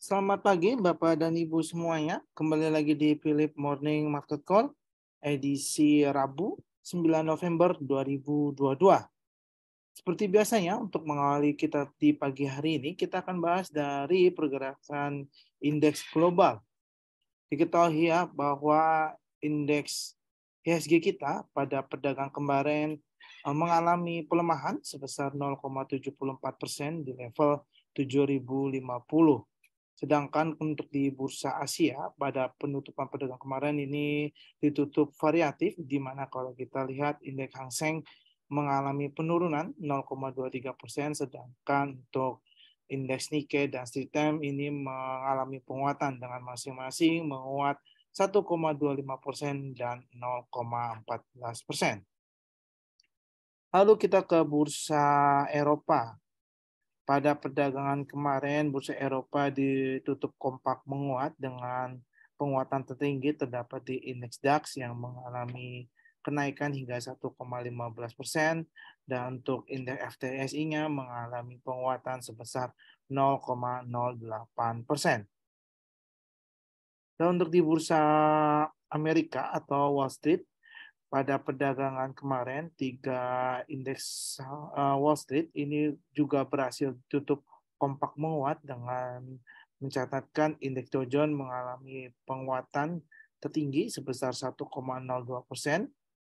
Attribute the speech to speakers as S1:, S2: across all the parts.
S1: Selamat pagi Bapak dan Ibu semuanya. Kembali lagi di Philip Morning Market Call edisi Rabu 9 November 2022. Seperti biasanya untuk mengawali kita di pagi hari ini kita akan bahas dari pergerakan indeks global. Diketahui ya bahwa indeks IHSG e kita pada perdagangan kemarin eh, mengalami pelemahan sebesar 0,74 persen di level 7050 Sedangkan untuk di bursa Asia pada penutupan perdagangan kemarin ini ditutup variatif di mana kalau kita lihat indeks Hang Seng mengalami penurunan 0,23 persen, sedangkan untuk indeks Nikkei dan Street Time ini mengalami penguatan dengan masing-masing menguat 1,25 persen dan 0,14 persen. Lalu kita ke bursa Eropa. Pada perdagangan kemarin, bursa Eropa ditutup kompak menguat dengan penguatan tertinggi terdapat di indeks DAX yang mengalami kenaikan hingga 1,15 persen dan untuk indeks FTSE nya mengalami penguatan sebesar 0,08 persen. Dan untuk di bursa Amerika atau Wall Street pada perdagangan kemarin tiga indeks eh, Wall Street ini juga berhasil tutup kompak menguat dengan mencatatkan indeks Dow Jones mengalami penguatan tertinggi sebesar 1,02 persen,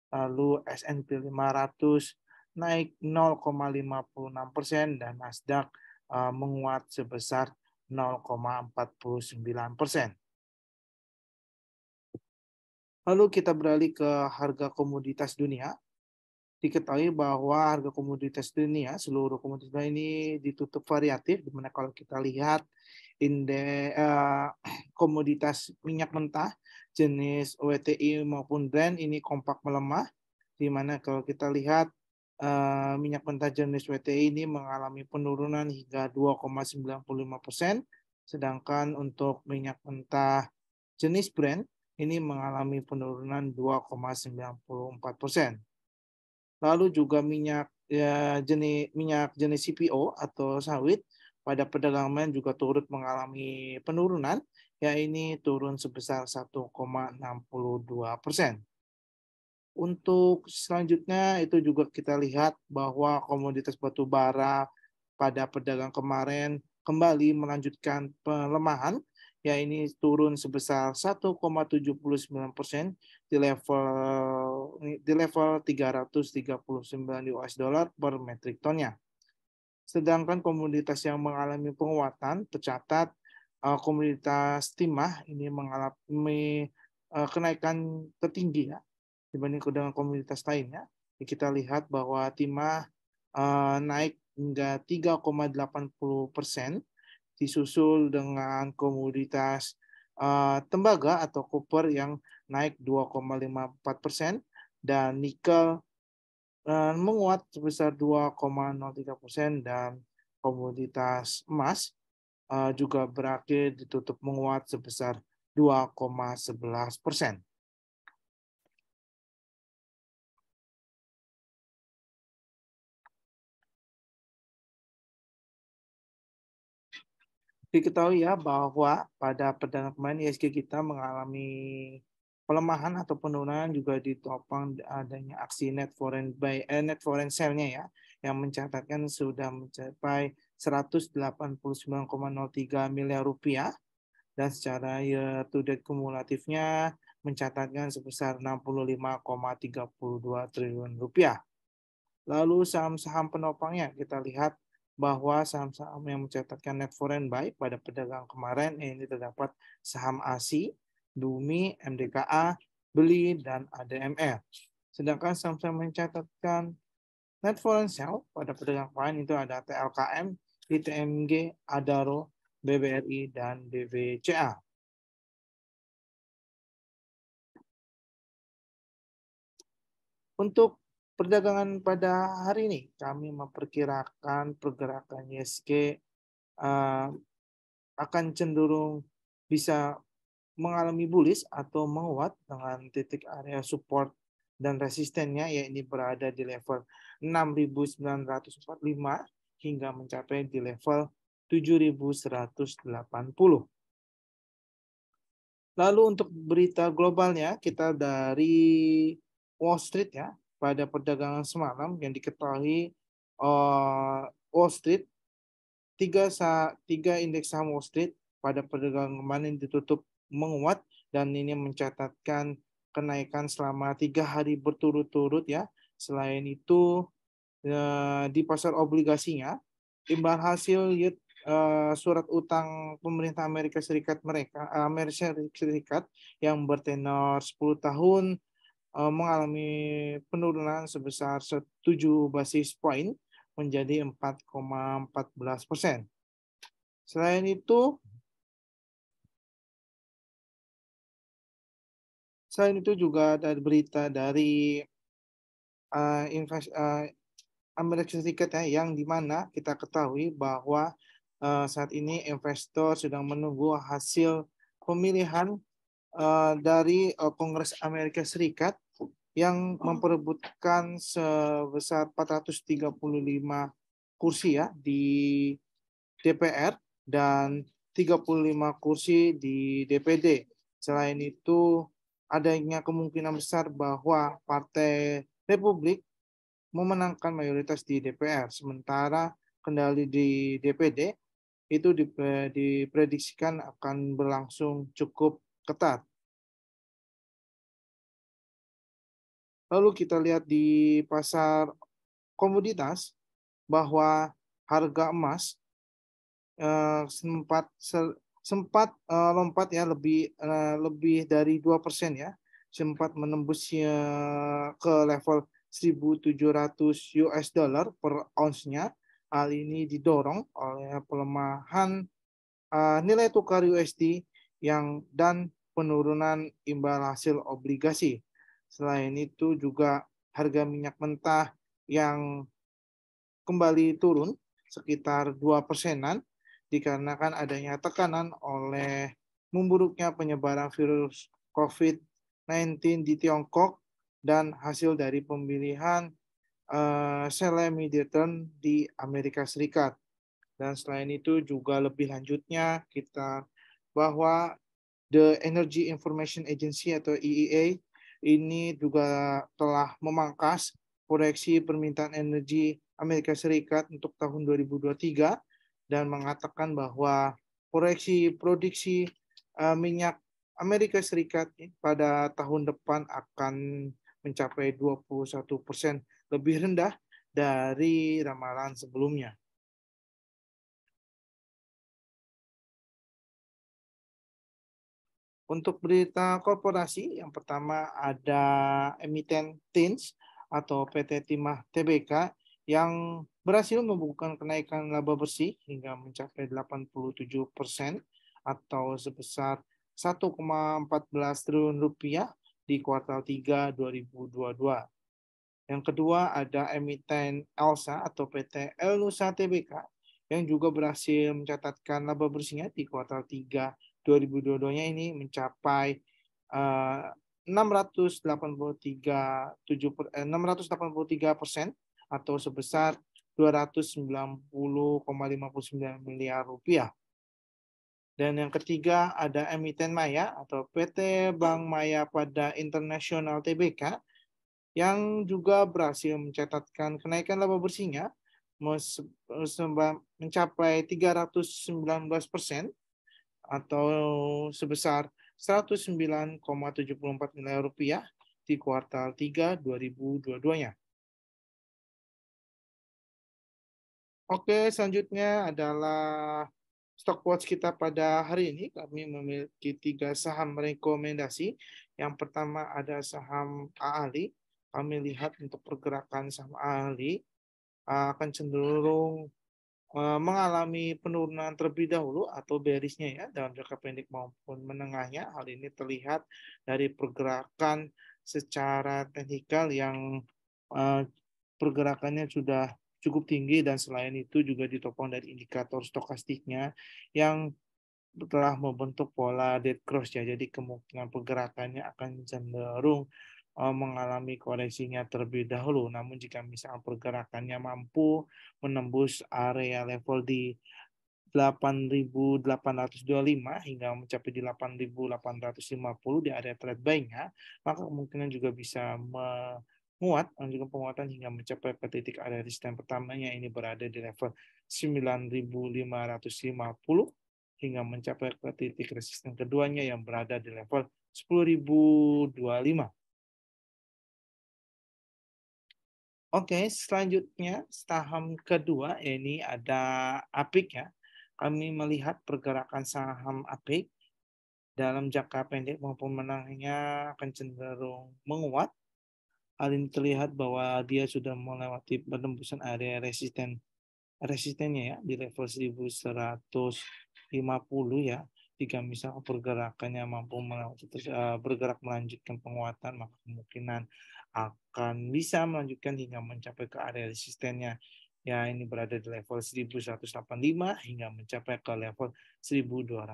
S1: lalu S&P 500 naik 0,56 persen dan Nasdaq eh, menguat sebesar 0,49 persen. Lalu kita beralih ke harga komoditas dunia. Diketahui bahwa harga komoditas dunia, seluruh komoditas dunia ini ditutup variatif, dimana kalau kita lihat inde uh, komoditas minyak mentah jenis WTI maupun brand ini kompak melemah, dimana kalau kita lihat uh, minyak mentah jenis WTI ini mengalami penurunan hingga 2,95 sedangkan untuk minyak mentah jenis brand ini mengalami penurunan 2,94 persen. Lalu juga minyak ya, jenis minyak jenis CPO atau sawit pada perdagangan juga turut mengalami penurunan, ya ini turun sebesar 1,62 persen. Untuk selanjutnya itu juga kita lihat bahwa komoditas batu bara pada perdagangan kemarin kembali melanjutkan pelemahan ya ini turun sebesar 1,79 persen di level di level 339 US dollar per metric tonnya. Sedangkan komoditas yang mengalami penguatan tercatat eh, komoditas timah ini mengalami eh, kenaikan tertinggi ya dibanding dengan komoditas lainnya. Kita lihat bahwa timah eh, naik hingga 3,80 persen disusul dengan komoditas uh, tembaga atau koper yang naik 2,54 persen dan nikel uh, menguat sebesar 2,03 persen dan komoditas emas uh, juga berakhir ditutup menguat sebesar 2,11 persen. diketahui ya bahwa pada perdana kemarin ISG e kita mengalami pelemahan atau penurunan juga ditopang adanya aksi net foreign buy eh, net foreign sell nya ya yang mencatatkan sudah mencapai 189,03 miliar rupiah dan secara year to date kumulatifnya mencatatkan sebesar 65,32 triliun rupiah. Lalu saham-saham penopangnya kita lihat bahwa saham-saham yang mencatatkan net foreign buy pada pedagang kemarin ini terdapat saham ASI, dumi, MDKA, Beli, dan ADMR. Sedangkan saham-saham mencatatkan net foreign sell pada pedagang kemarin itu ada TLKM, ITMG, Adaro, BBRI, dan BBCA. Untuk Perdagangan pada hari ini kami memperkirakan pergerakan ISG uh, eh, akan cenderung bisa mengalami bullish atau menguat dengan titik area support dan resistennya ya ini berada di level 6.945 hingga mencapai di level 7.180. Lalu untuk berita globalnya kita dari Wall Street ya pada perdagangan semalam yang diketahui uh, Wall Street tiga sa tiga indeks saham Wall Street pada perdagangan kemarin ditutup menguat dan ini mencatatkan kenaikan selama tiga hari berturut-turut ya. Selain itu uh, di pasar obligasinya imbal hasil yield eh, surat utang pemerintah Amerika Serikat mereka Amerika Serikat yang bertenor 10 tahun Eh, mengalami penurunan sebesar 7 basis point menjadi 4,14 persen. Selain itu, selain itu juga ada berita dari uh, invest, uh, eh, Amerika Serikat ya, yang dimana kita ketahui bahwa uh, saat ini investor sedang menunggu hasil pemilihan dari Kongres Amerika Serikat yang hmm. memperebutkan sebesar 435 kursi ya di DPR dan 35 kursi di DPD. Selain itu adanya kemungkinan besar bahwa Partai Republik memenangkan mayoritas di DPR, sementara kendali di DPD itu diprediksikan akan berlangsung cukup ketat.
S2: Lalu kita lihat di pasar
S1: komoditas bahwa harga emas eh, sempat sempat eh, lompat ya lebih eh, lebih dari dua persen ya sempat menembusnya ke level 1.700 US dollar per onsnya Hal ini didorong oleh pelemahan eh, nilai tukar USD yang dan penurunan imbal hasil obligasi Selain itu juga harga minyak mentah yang kembali turun sekitar dua persenan dikarenakan adanya tekanan oleh memburuknya penyebaran virus COVID-19 di Tiongkok dan hasil dari pemilihan uh, di Amerika Serikat. Dan selain itu juga lebih lanjutnya kita bahwa The Energy Information Agency atau EEA ini juga telah memangkas proyeksi permintaan energi Amerika Serikat untuk tahun 2023 dan mengatakan bahwa proyeksi produksi eh, minyak Amerika Serikat pada tahun depan akan mencapai 21 persen lebih rendah dari ramalan sebelumnya. Untuk berita korporasi, yang pertama ada emiten TINS atau PT Timah TBK yang berhasil membukukan kenaikan laba bersih hingga mencapai 87 persen atau sebesar 1,14 triliun rupiah di kuartal 3 2022. Yang kedua ada emiten ELSA atau PT Elusa TBK yang juga berhasil mencatatkan laba bersihnya di kuartal 3 2022-nya ini mencapai uh, 683 7 eh, eh persen atau sebesar 290,59 miliar rupiah. Dan yang ketiga ada emiten Maya atau PT Bank Maya pada Internasional TBK yang juga berhasil mencatatkan kenaikan laba bersihnya mencapai 319 persen atau sebesar 109,74 miliar rupiah di kuartal 3 2022-nya. Oke, selanjutnya adalah watch kita pada hari ini. Kami memiliki tiga saham rekomendasi. Yang pertama ada saham Ali Kami lihat untuk pergerakan saham Ali akan cenderung Eh, mengalami penurunan terlebih dahulu atau berisnya ya dalam jangka pendek maupun menengahnya. Hal ini terlihat dari pergerakan secara teknikal yang eh, pergerakannya sudah cukup tinggi dan selain itu juga ditopang dari indikator stokastiknya yang telah membentuk pola dead cross ya. Jadi kemungkinan pergerakannya akan cenderung Eh, mengalami koreksinya terlebih dahulu. Namun jika misalnya pergerakannya mampu menembus area level di 8.825 hingga mencapai di 8.850 di area trade buy-nya, maka kemungkinan juga bisa menguat juga penguatan hingga mencapai ke titik area resisten pertamanya ini berada di level 9.550 hingga mencapai ke titik resisten keduanya yang berada di level 10.025 Oke, okay, selanjutnya saham kedua ini ada APIK ya. Kami melihat pergerakan saham APIK dalam jangka pendek maupun menangnya akan cenderung menguat. Hal ini terlihat bahwa dia sudah melewati penembusan area resisten resistennya ya di level 1150 ya jika misal pergerakannya mampu eh, bergerak melanjutkan penguatan maka kemungkinan akan bisa melanjutkan hingga mencapai ke area resistennya ya ini berada di level 1185 hingga mencapai ke level 1210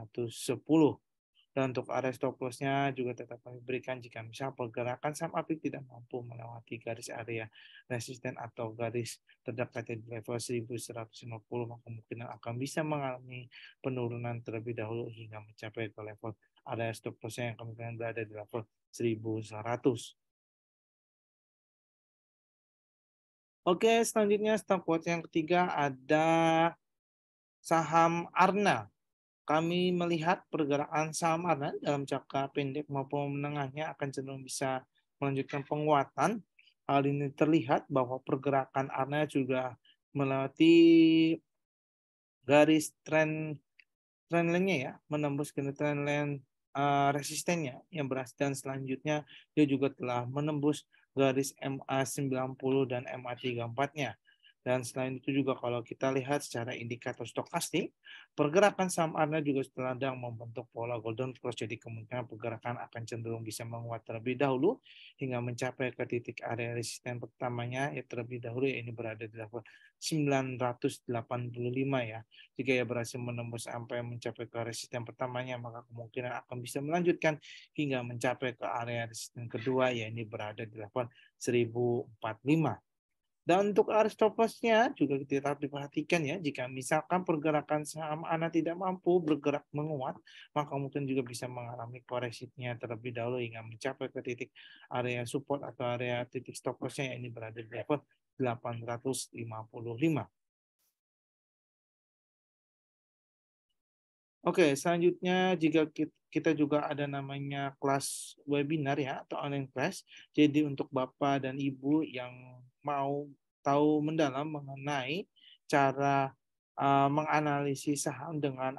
S1: dan untuk area stop loss nya juga tetap kami berikan jika misal pergerakan saham api tidak mampu melewati garis area resisten atau garis terdekatnya di level 1150 maka kemungkinan akan bisa mengalami penurunan terlebih dahulu hingga mencapai ke level area stop loss-nya yang kemungkinan berada di level
S2: 1100. Oke, selanjutnya
S1: stop yang ketiga ada saham Arna kami melihat pergerakan saham ARNA dalam jangka pendek maupun menengahnya akan cenderung bisa melanjutkan penguatan. Hal ini terlihat bahwa pergerakan ARNA juga melewati garis trend trendline-nya ya, menembus ke trendline uh, resistennya yang berhasil dan selanjutnya dia juga telah menembus garis MA90 dan MA34-nya. Dan selain itu juga kalau kita lihat secara indikator stokastik, pergerakan saham Anda juga sedang membentuk pola golden cross, jadi kemungkinan pergerakan akan cenderung bisa menguat terlebih dahulu hingga mencapai ke titik area resisten pertamanya ya terlebih dahulu ya ini berada di level 985 ya. Jika ya berhasil menembus sampai mencapai ke resisten pertamanya, maka kemungkinan akan bisa melanjutkan hingga mencapai ke area resisten kedua ya ini berada di level 1045. Dan untuk aristoposnya juga kita harus diperhatikan ya, jika misalkan pergerakan saham Anda tidak mampu bergerak menguat, maka mungkin juga bisa mengalami koreksinya terlebih dahulu hingga mencapai ke titik area support atau area titik stop yang ini berada di level 855. Oke, selanjutnya jika kita juga ada namanya kelas webinar ya atau online class. Jadi untuk Bapak dan Ibu yang mau tahu mendalam mengenai cara uh, menganalisis saham dengan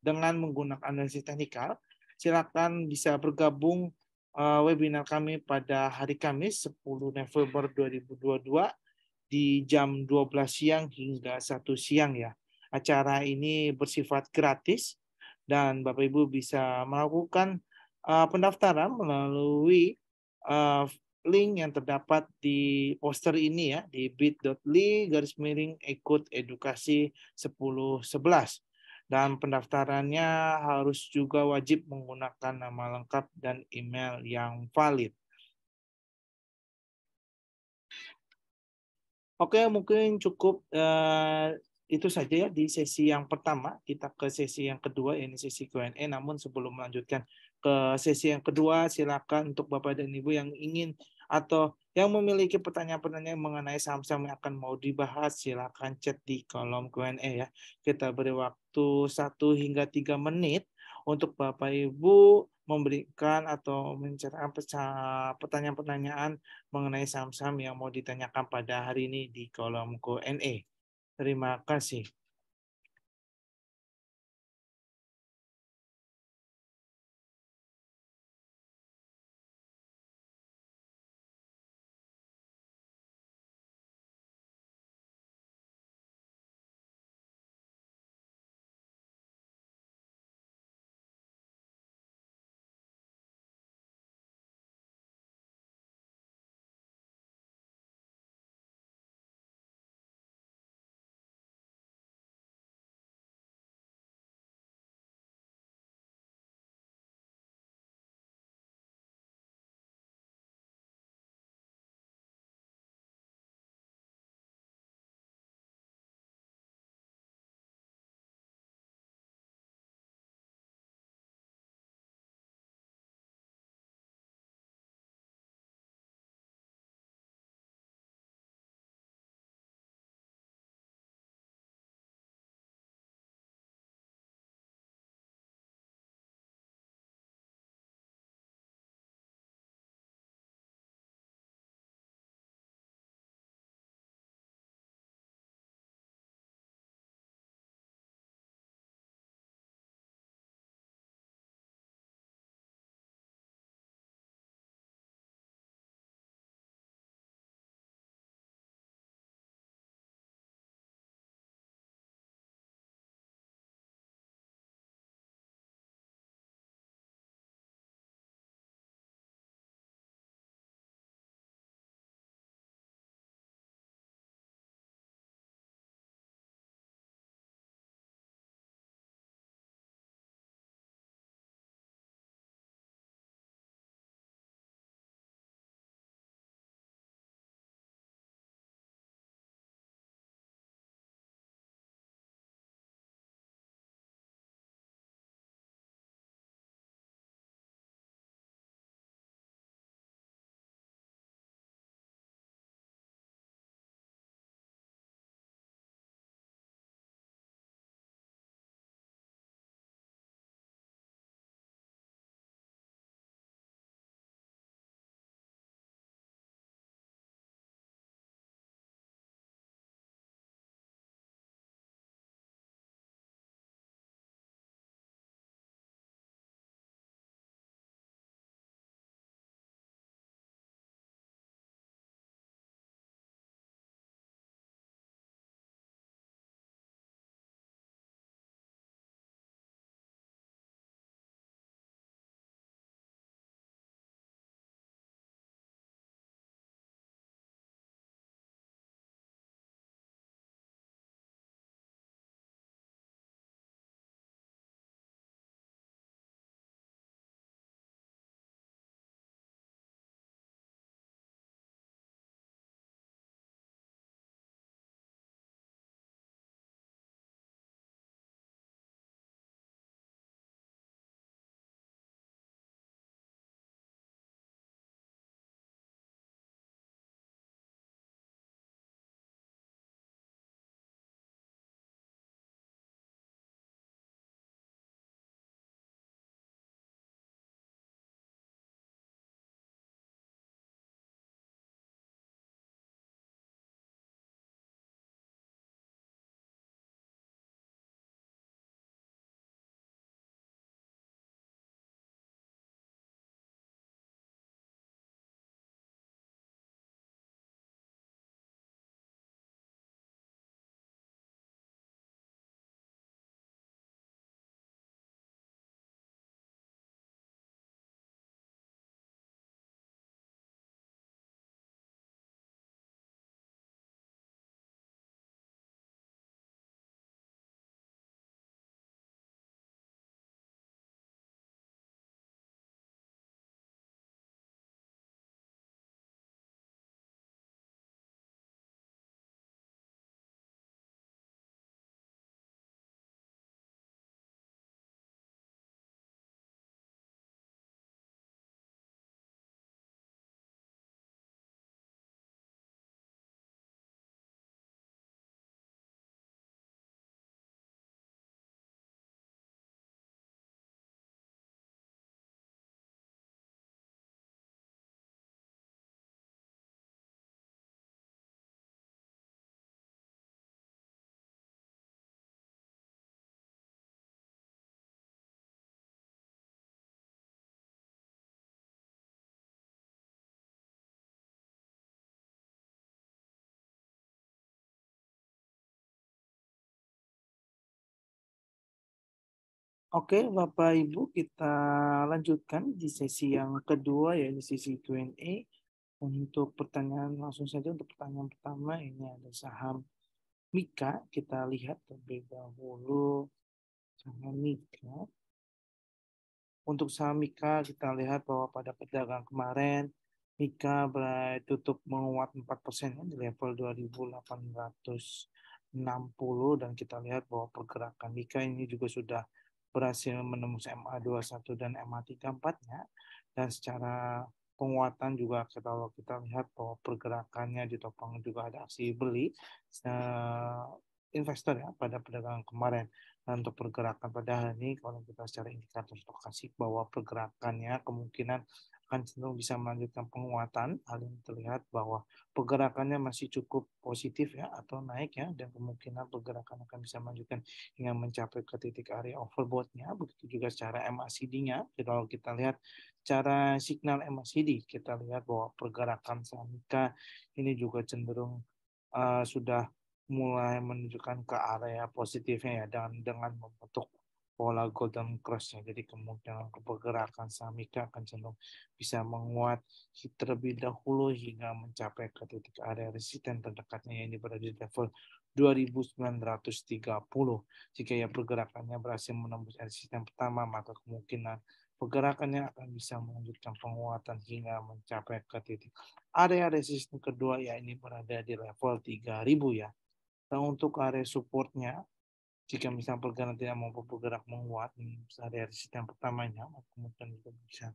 S1: dengan menggunakan analisis teknikal, silakan bisa bergabung uh, webinar kami pada hari Kamis 10 November 2022 di jam 12 siang hingga 1 siang ya. Acara ini bersifat gratis dan Bapak Ibu bisa melakukan uh, pendaftaran melalui uh, link yang terdapat di poster ini ya di bit.ly garis miring ikut edukasi 1011 dan pendaftarannya harus juga wajib menggunakan nama lengkap dan email yang valid. Oke, mungkin cukup eh, itu saja ya di sesi yang pertama. Kita ke sesi yang kedua, ini sesi Q&A. Namun sebelum melanjutkan ke sesi yang kedua. Silakan untuk Bapak dan Ibu yang ingin atau yang memiliki pertanyaan-pertanyaan mengenai saham-saham yang akan mau dibahas, silakan chat di kolom Q&A ya. Kita beri waktu 1 hingga 3 menit untuk Bapak Ibu memberikan atau mencerahkan pertanyaan-pertanyaan mengenai saham-saham yang mau ditanyakan pada hari ini di kolom Q&A. Terima kasih. Oke, Bapak Ibu, kita lanjutkan di sesi yang kedua ya di sesi Q&A. Untuk pertanyaan langsung saja untuk pertanyaan pertama ini ada saham Mika, kita lihat terlebih dahulu saham Mika. Untuk saham Mika kita lihat bahwa pada perdagangan kemarin Mika berada tutup menguat 4% ya, di level 2860 dan kita lihat bahwa pergerakan Mika ini juga sudah berhasil menembus MA21 dan MA34-nya dan secara penguatan juga kita kalau kita lihat bahwa pergerakannya ditopang juga ada aksi beli uh, investor ya pada perdagangan kemarin. Dan untuk pergerakan pada hari ini kalau kita secara indikator stokastik bahwa pergerakannya kemungkinan akan cenderung bisa melanjutkan penguatan. Hal ini terlihat bahwa pergerakannya masih cukup positif ya atau naik ya dan kemungkinan pergerakan akan bisa melanjutkan hingga mencapai ke titik area overboughtnya. Begitu juga secara MACD-nya. Jadi Kalau kita lihat cara signal MACD, kita lihat bahwa pergerakan Samika ini juga cenderung uh, sudah mulai menunjukkan ke area positifnya ya dan dengan membentuk pola Golden Cross-nya. Jadi kemungkinan pergerakan saham IKA akan cenderung bisa menguat terlebih dahulu hingga mencapai ke titik area resisten terdekatnya yang berada di level 2930. Jika ya pergerakannya berhasil menembus resisten pertama, maka kemungkinan pergerakannya akan bisa melanjutkan penguatan hingga mencapai ke titik area resisten kedua ya ini berada di level 3000 ya. Dan untuk area supportnya jika misalnya pergerakan tidak mampu bergerak menguat, sehari dari sidang pertamanya, maka kemudian juga bisa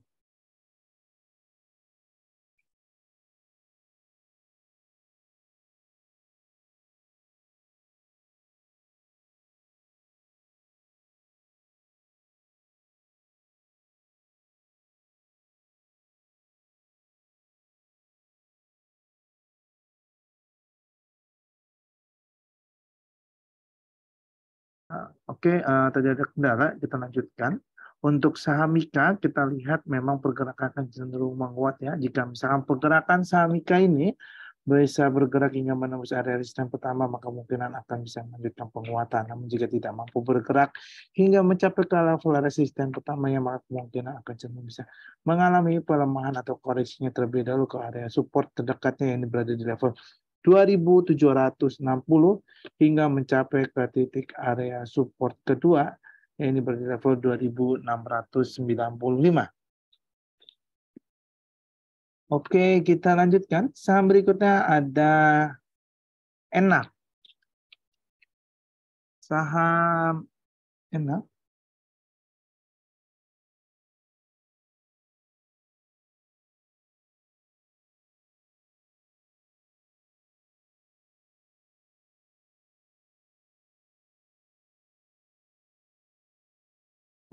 S1: Oke, uh, eh, tidak ada kendala, kita lanjutkan. Untuk saham Mika, kita lihat memang pergerakan akan cenderung menguat ya. Jika misalkan pergerakan saham Mika ini bisa bergerak hingga menembus area resisten pertama, maka kemungkinan akan bisa melanjutkan penguatan. Namun jika tidak mampu bergerak hingga mencapai ke level resisten pertama, ya maka kemungkinan akan cenderung bisa mengalami pelemahan atau koreksinya terlebih dahulu ke area support terdekatnya yang berada di level 2.760 hingga mencapai ke titik area support kedua, yang ini berarti level 2.695. Oke, kita lanjutkan. Saham berikutnya ada enak.
S2: Saham enak.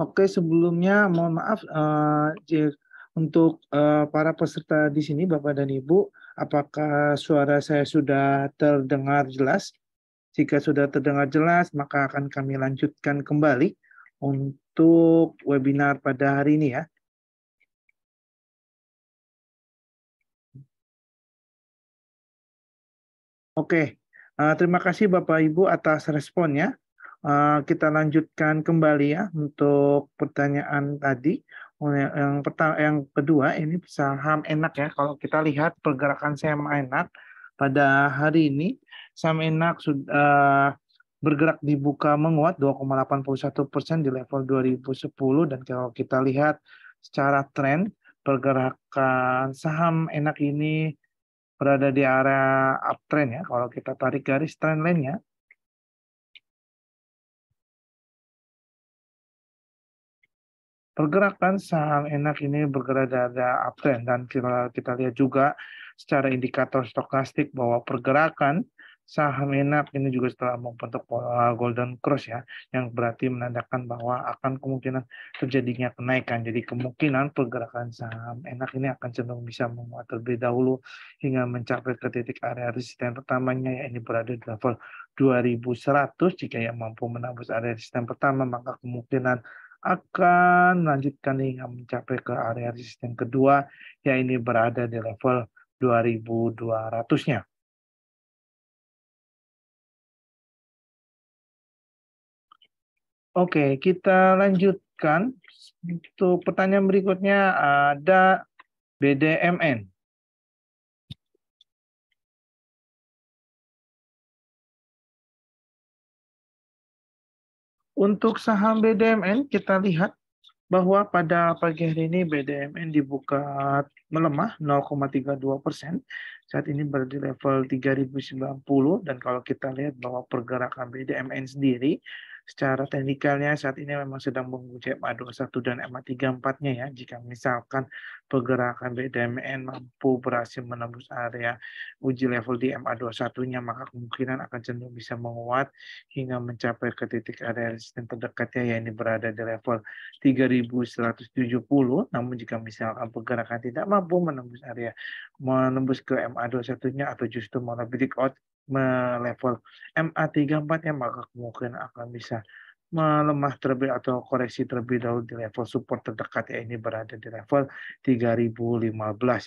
S1: Oke, sebelumnya mohon maaf uh, untuk uh, para peserta di sini, Bapak dan Ibu, apakah suara saya sudah terdengar jelas? Jika sudah terdengar jelas, maka akan kami lanjutkan kembali untuk webinar pada hari ini ya. Oke, uh, terima kasih Bapak Ibu atas responnya. Eh, kita lanjutkan kembali ya untuk pertanyaan tadi. Oh, ya, yang pertama, yang kedua ini saham enak ya. Kalau kita lihat pergerakan saham enak pada hari ini, saham enak sudah eh, bergerak dibuka menguat 2,81 persen di level 2010 dan kalau kita lihat secara tren pergerakan saham enak ini berada di area uptrend ya. Kalau kita tarik garis
S2: trendline-nya,
S1: Pergerakan saham enak ini bergerak dari uptrend dan kita, kita lihat juga secara indikator stokastik bahwa pergerakan saham enak ini juga setelah membentuk pola golden cross ya yang berarti menandakan bahwa akan kemungkinan terjadinya kenaikan. Jadi kemungkinan pergerakan saham enak ini akan cenderung bisa menguat terlebih dahulu hingga mencapai ke titik area resisten pertamanya ya ini berada di level 2100 jika yang mampu menembus area resisten pertama maka kemungkinan akan melanjutkan hingga mencapai ke area resisten kedua, ya ini berada di level 2200-nya.
S2: Oke, kita lanjutkan. Untuk pertanyaan berikutnya ada
S1: BDMN.
S2: Untuk saham BDMN kita
S1: lihat bahwa pada pagi hari ini BDMN dibuka melemah 0,32 persen. Saat ini berada di level 3090 dan kalau kita lihat bahwa pergerakan BDMN sendiri secara teknikalnya saat ini memang sedang menguji MA21 dan MA34-nya ya. Jika misalkan pergerakan BDMN mampu berhasil menembus area uji level di MA21-nya, maka kemungkinan akan cenderung bisa menguat hingga mencapai ke titik area resisten terdekatnya, ini berada di level 3170. Namun jika misalkan pergerakan tidak mampu menembus area, menembus ke MA21-nya atau justru malah break out melevel MA34 ya maka kemungkinan akan bisa melemah terlebih atau koreksi terlebih dahulu di level support terdekat ya ini berada di level 3015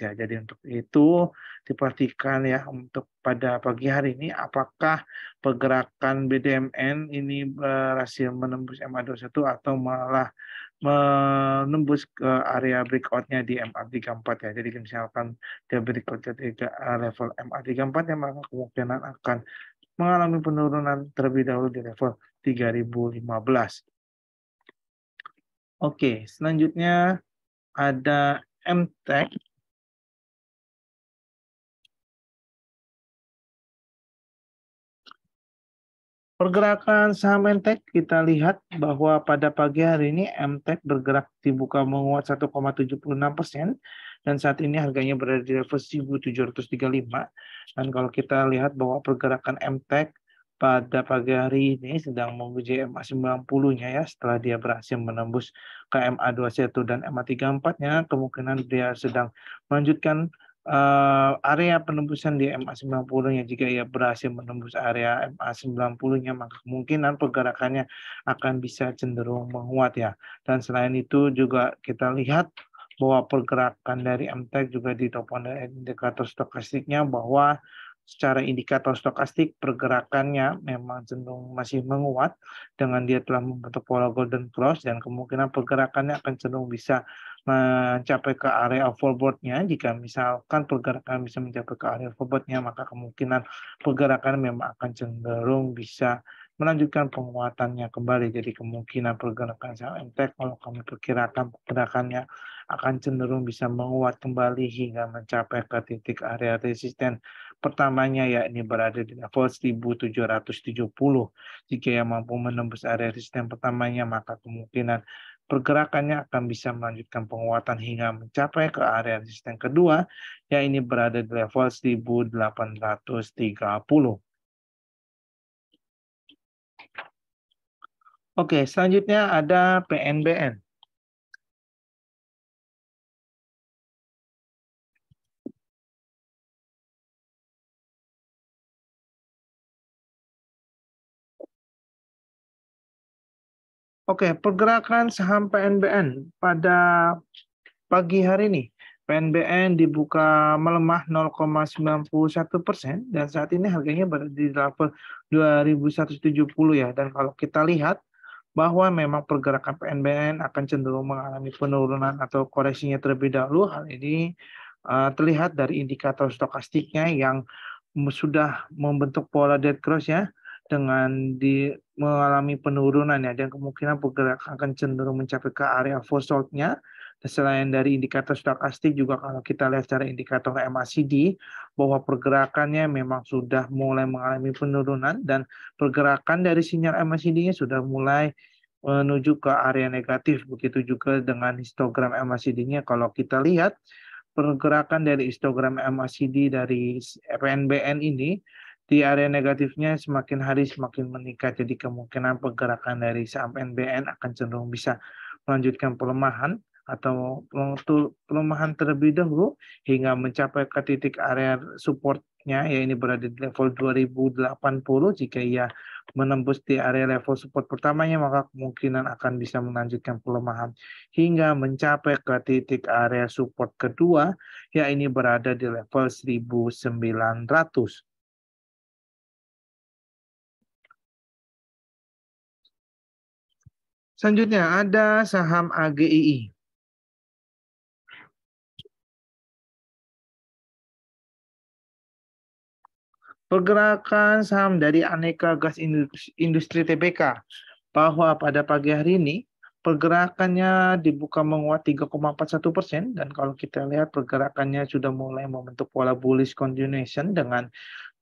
S1: ya. Jadi untuk itu diperhatikan ya untuk pada pagi hari ini apakah pergerakan BDMN ini eh, berhasil menembus MA21 atau malah menembus ke area breakoutnya di MA34 ya. Jadi misalkan dia breakout ke eh, level MA34 ya maka kemungkinan akan mengalami penurunan terlebih dahulu di level 3015. Oke, selanjutnya ada MTech Pergerakan saham MTEK kita lihat bahwa pada pagi hari ini MTEK bergerak dibuka menguat 1,76 persen dan saat ini harganya berada di level 1.735. Dan kalau kita lihat bahwa pergerakan MTEK pada pagi hari ini sedang memuji MA 90-nya ya setelah dia berhasil menembus KMA 21 dan MA 34-nya kemungkinan dia sedang melanjutkan uh, area penembusan di MA90-nya. Jika ia berhasil menembus area MA90-nya, maka kemungkinan pergerakannya akan bisa cenderung menguat ya. Dan selain itu juga kita lihat bahwa pergerakan dari MTEK juga ditopang dari indikator stokastiknya bahwa secara indikator stokastik pergerakannya memang cenderung masih menguat dengan dia telah membentuk pola golden cross dan kemungkinan pergerakannya akan cenderung bisa mencapai ke area forwardnya jika misalkan pergerakan bisa mencapai ke area forwardnya maka kemungkinan pergerakan memang akan cenderung bisa melanjutkan penguatannya kembali jadi kemungkinan pergerakan saham MTEK kalau kami perkirakan pergerakannya akan cenderung bisa menguat kembali hingga mencapai ke titik area resisten Pertamanya ya ini berada di level 1770. Jika yang mampu menembus area resisten pertamanya maka kemungkinan pergerakannya akan bisa melanjutkan penguatan hingga mencapai ke area resisten kedua yakni ini berada di level 1830. Oke, selanjutnya ada PNBN.
S2: Oke, pergerakan saham
S1: PNBN pada pagi hari ini. PNBN dibuka melemah 0,91 persen dan saat ini harganya berada di level 2170 ya. Dan kalau kita lihat bahwa memang pergerakan PNBN akan cenderung mengalami penurunan atau koreksinya terlebih dahulu. Hal ini uh, terlihat dari indikator stokastiknya yang sudah membentuk pola dead cross ya dengan di mengalami penurunan ya dan kemungkinan pergerakan akan cenderung mencapai ke area fosoltnya selain dari indikator stokastik juga kalau kita lihat secara indikator MACD bahwa pergerakannya memang sudah mulai mengalami penurunan dan pergerakan dari sinyal MACD-nya sudah mulai menuju ke area negatif begitu juga dengan histogram MACD-nya kalau kita lihat pergerakan dari histogram MACD dari PNBN ini di area negatifnya semakin hari semakin meningkat. Jadi kemungkinan pergerakan dari saham NBN akan cenderung bisa melanjutkan pelemahan atau pelemahan terlebih dahulu hingga mencapai ke titik area supportnya ya ini berada di level 2080 jika ia menembus di area level support pertamanya maka kemungkinan akan bisa melanjutkan pelemahan hingga mencapai ke titik area support kedua ya ini berada di level 1900
S2: Selanjutnya ada saham AGII.
S1: Pergerakan saham dari aneka gas industri, TPK TBK bahwa pada pagi hari ini pergerakannya dibuka menguat 3,41 persen dan kalau kita lihat pergerakannya sudah mulai membentuk pola bullish continuation dengan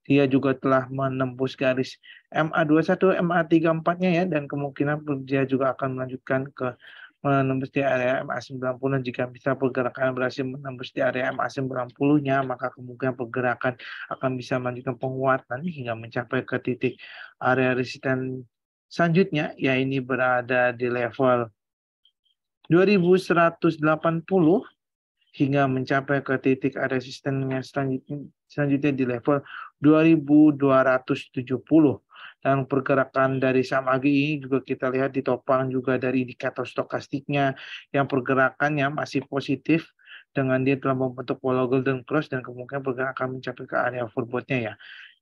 S1: dia juga telah menembus garis MA21, MA34-nya ya, dan kemungkinan dia juga akan melanjutkan ke menembus di area MA90 dan jika bisa pergerakan berhasil menembus di area MA90-nya maka kemungkinan pergerakan akan bisa melanjutkan penguatan hingga mencapai ke titik area resisten selanjutnya ya ini berada di level 2180 hingga mencapai ke titik area resistennya selanjutnya selanjutnya di level 2270 dan pergerakan dari saham AGI ini juga kita lihat ditopang juga dari indikator stokastiknya yang pergerakannya masih positif dengan dia telah membentuk pola golden cross dan kemungkinan pergerakan akan mencapai ke area overbought-nya ya.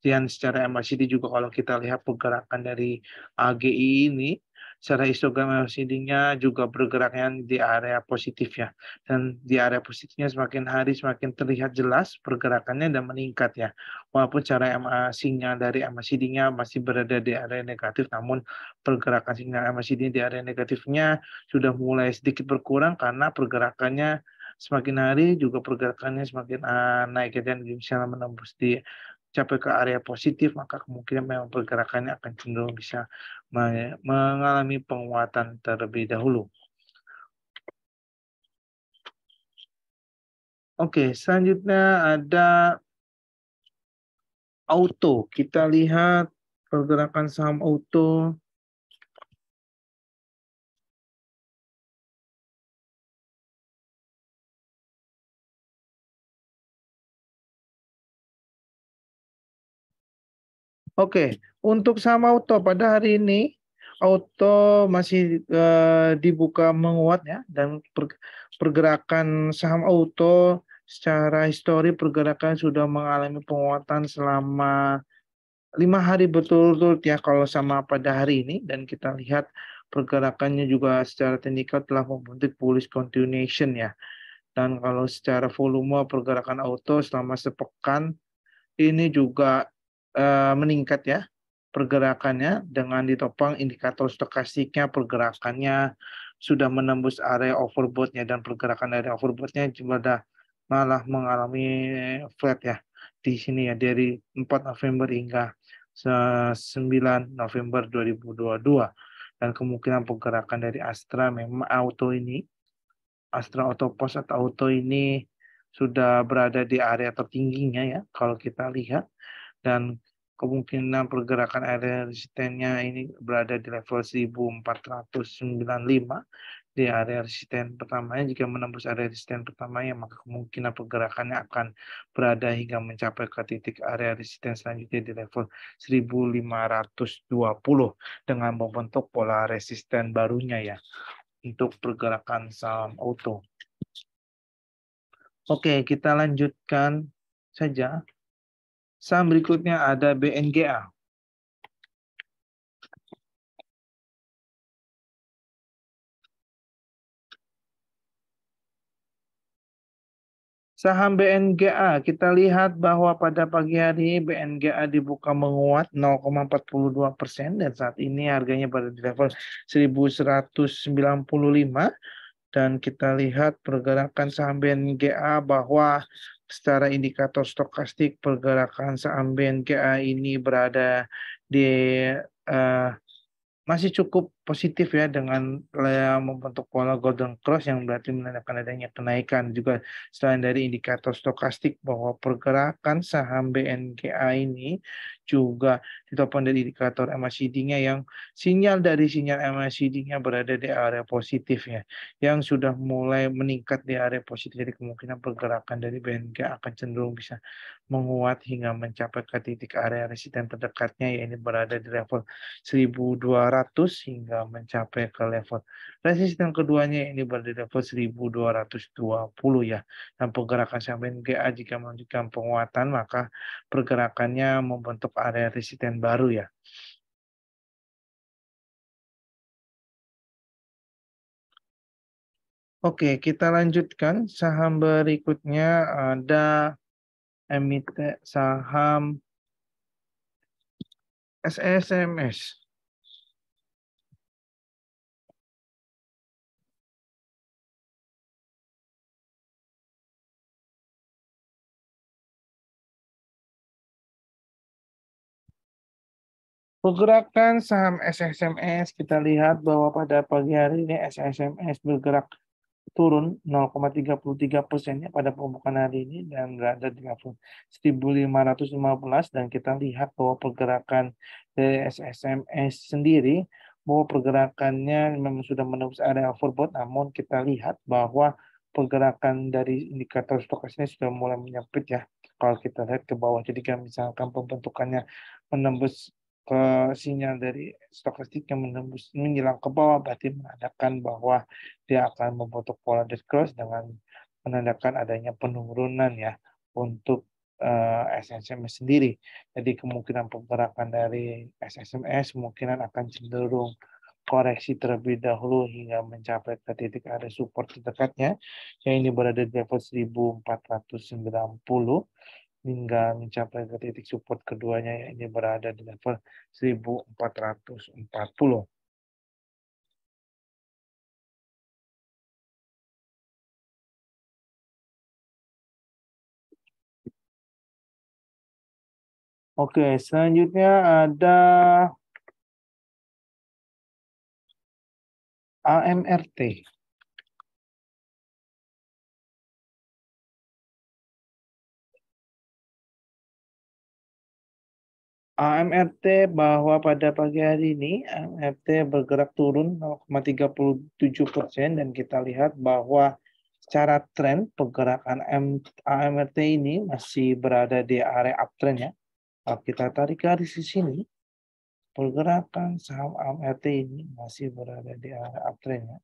S1: Dan secara MACD juga kalau kita lihat pergerakan dari AGI ini secara histogram macd nya juga bergeraknya di area positif ya. Dan di area positifnya semakin hari semakin terlihat jelas pergerakannya dan meningkat ya. Walaupun cara MAC-nya dari MACD-nya masih berada di area negatif, namun pergerakan sinyal MACD di area negatifnya sudah mulai sedikit berkurang karena pergerakannya semakin hari juga pergerakannya semakin eh, naik ya dan bisa menembus di capai ke area positif, maka kemungkinan memang pergerakannya akan cenderung bisa mengalami penguatan terlebih dahulu. Oke, selanjutnya
S2: ada auto. Kita lihat pergerakan saham auto Oke, untuk
S1: sama auto pada hari ini auto masih uh, dibuka menguat ya dan per, pergerakan saham auto secara histori pergerakan sudah mengalami penguatan selama lima hari berturut-turut ya kalau sama pada hari ini dan kita lihat pergerakannya juga secara teknikal telah membentuk bullish continuation ya dan kalau secara volume pergerakan auto selama sepekan ini juga uh, meningkat ya pergerakannya dengan ditopang indikator stokastiknya pergerakannya sudah menembus area overboughtnya dan pergerakan dari overboughtnya juga sudah malah mengalami flat ya di sini ya dari 4 November hingga 9 November 2022 dan kemungkinan pergerakan dari Astra memang auto ini Astra Auto Post atau auto ini sudah berada di area tertingginya ya kalau kita lihat dan kemungkinan pergerakan area resistennya ini berada di level 1495 di area resisten pertamanya jika menembus area resisten pertamanya maka kemungkinan pergerakannya akan berada hingga mencapai ke titik area resisten selanjutnya di level 1520 dengan membentuk pola resisten barunya ya untuk pergerakan saham auto. Oke, kita lanjutkan saja Saham berikutnya ada BNGA. Saham BNGA, kita lihat bahwa pada pagi hari BNGA dibuka menguat 0,42 persen dan saat ini harganya pada di level 1195 dan kita lihat pergerakan saham BNGA bahwa secara indikator stokastik pergerakan saham BNKA ini berada di uh, masih cukup positif ya dengan membentuk pola golden cross yang berarti menandakan adanya kenaikan juga selain dari indikator stokastik bahwa pergerakan saham BNGA ini juga ditopang dari indikator MACD-nya yang sinyal dari sinyal MACD-nya berada di area positif ya yang sudah mulai meningkat di area positif jadi kemungkinan pergerakan dari BNGA akan cenderung bisa menguat hingga mencapai ke titik area resisten terdekatnya yaitu berada di level 1200 hingga hingga mencapai ke level resisten keduanya ini berada di level 1220 ya. Dan pergerakan samping GA jika melanjutkan penguatan maka pergerakannya membentuk area resisten baru ya. Oke, kita lanjutkan saham berikutnya ada emiten saham
S2: SSMS.
S1: Pergerakan saham SSMS kita lihat bahwa pada pagi hari ini SSMS bergerak turun 0,33 persennya pada pembukaan hari ini dan berada di level 1.515 dan kita lihat bahwa pergerakan dari SSMS sendiri bahwa pergerakannya memang sudah menembus area overbought namun kita lihat bahwa pergerakan dari indikator stokasinya sudah mulai menyempit ya kalau kita lihat ke bawah. Jadi kan misalkan pembentukannya menembus ke sinyal dari stokastik yang menembus menjelang ke bawah berarti menandakan bahwa dia akan membentuk pola dead cross dengan menandakan adanya penurunan ya untuk uh, eh, SSMS sendiri. Jadi kemungkinan pergerakan dari SSMS kemungkinan akan cenderung koreksi terlebih dahulu hingga mencapai ke titik ada support terdekatnya yang ini berada di level 1490 hingga mencapai ke titik support keduanya yang ini berada di level 1440.
S2: Oke, selanjutnya ada AMRT. AMRT bahwa pada
S1: pagi hari ini AMRT bergerak turun 0,37 persen dan kita lihat bahwa secara tren pergerakan AMRT ini masih berada di area uptrend ya. Kalau kita tarik garis di sini, pergerakan saham AMRT ini masih berada di area uptrend ya.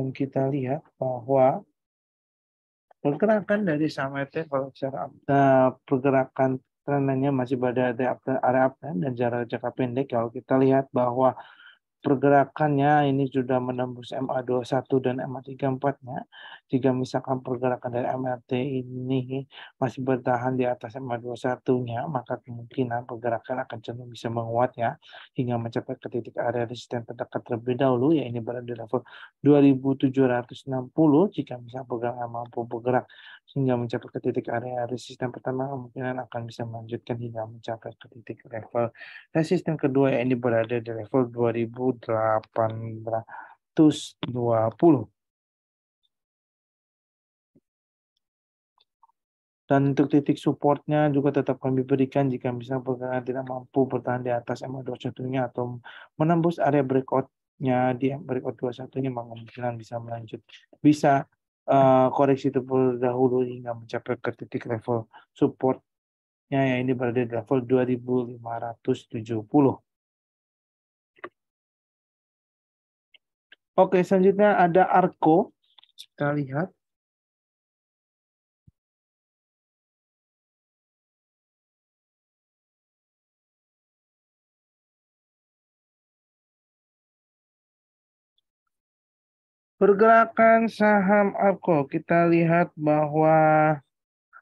S1: dan kita lihat bahwa pergerakan dari Samete kalau secara uh, pergerakan trennya masih pada area uptrend dan jarak jangka pendek kalau kita lihat bahwa pergerakannya ini sudah menembus MA21 dan MA34 nya jika misalkan pergerakan dari MRT ini masih bertahan di atas MA21-nya, maka kemungkinan pergerakan akan cenderung bisa menguat ya, hingga mencapai ke titik area resisten terdekat terlebih dahulu, ya ini berada di level 2760. Jika misalkan pergerakan mampu bergerak hingga mencapai ke titik area resisten pertama, kemungkinan akan bisa melanjutkan hingga mencapai ke titik level resisten kedua, ya ini berada di level 2820. dan untuk titik supportnya juga tetap kami berikan jika misalnya pergerakan tidak mampu bertahan di atas MA 21-nya atau menembus area breakout-nya di breakout 21-nya maka kemungkinan bisa melanjut bisa uh, koreksi terdahulu hingga mencapai ke titik level supportnya ya ini berada di level 2570. Oke, selanjutnya ada ARCO. Kita lihat Pergerakan saham Arko, kita lihat bahwa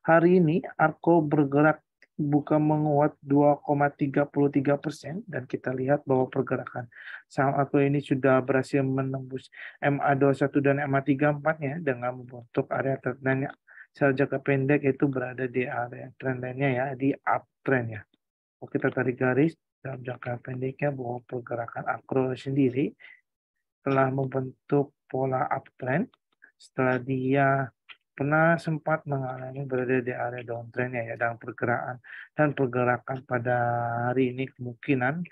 S1: hari ini Arko bergerak buka menguat 2,33 persen dan kita lihat bahwa pergerakan saham Arko ini sudah berhasil menembus MA21 dan MA34 nya dengan membentuk area trendnya secara jangka pendek itu berada di area trendnya ya di uptrend ya. Kalau kita tarik garis dalam jangka pendeknya bahwa pergerakan Arko sendiri telah membentuk pola uptrend setelah dia pernah sempat mengalami berada di area downtrend ya, ya dalam pergerakan dan pergerakan pada hari ini kemungkinan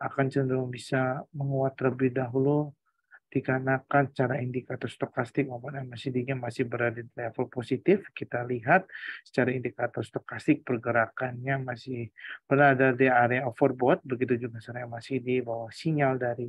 S1: akan cenderung bisa menguat terlebih dahulu dikarenakan cara indikator stokastik maupun MACD-nya masih berada di level positif. Kita lihat secara indikator stokastik pergerakannya masih berada di area overbought, begitu juga secara MACD bahwa sinyal dari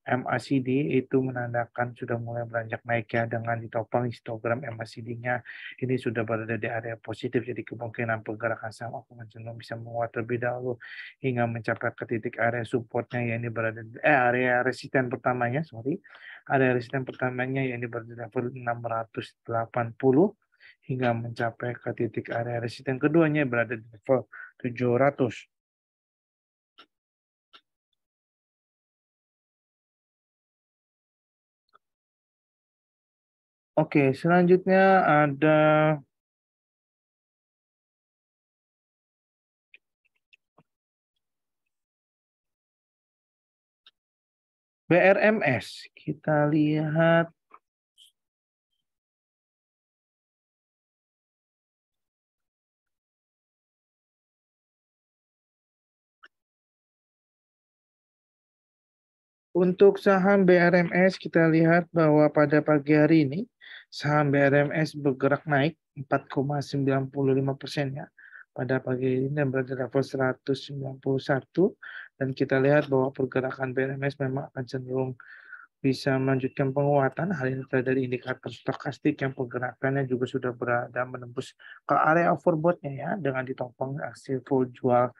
S1: MACD itu menandakan sudah mulai beranjak naik ya dengan ditopang histogram MACD-nya ini sudah berada di area positif jadi kemungkinan pergerakan saham akan cenderung bisa menguat terlebih dahulu hingga mencapai ke titik area supportnya ya ini berada di eh, area resisten pertamanya sorry area resisten pertamanya ya ini berada di level 680 hingga mencapai ke titik area resisten keduanya berada di level
S2: 700 Oke, selanjutnya ada BRMS. Kita lihat
S1: Untuk saham BRMS kita lihat bahwa pada pagi hari ini saham BRMS bergerak naik 4,95 persen ya pada pagi ini dan berada level 191 dan kita lihat bahwa pergerakan BRMS memang akan cenderung bisa melanjutkan penguatan hal ini terhadap dari indikator stokastik yang pergerakannya juga sudah berada menembus ke area overboughtnya ya dengan ditopang aksi full jual